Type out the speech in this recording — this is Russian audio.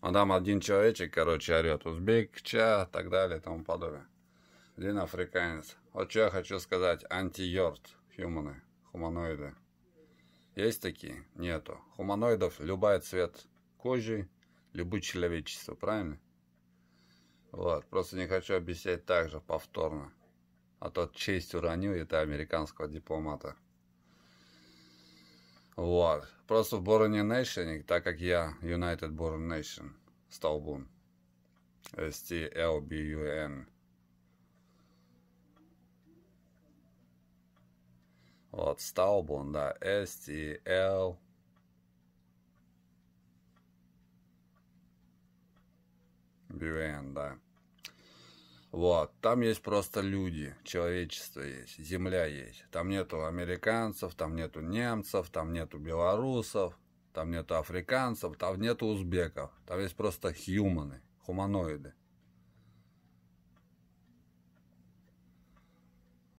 А там один человечек, короче, орет, узбек, ча, так далее, тому подобное. Один африканец. Вот что я хочу сказать, антиёрт, хьюманы, хуманоиды. Есть такие? Нету. Хуманоидов любой цвет кожи, любое человечество, правильно? Вот, просто не хочу объяснять так же повторно. А то честь уронил это американского дипломата. Вот. Просто в Born Nation, так как я United Born Nation, Столбун. S-T-L-B-U-N. Вот, Столбун, да. S-T-L... Бюэн, да. Вот, там есть просто люди, человечество есть, земля есть. Там нету американцев, там нету немцев, там нету белорусов, там нету африканцев, там нету узбеков. Там есть просто хьюманы, хуманоиды.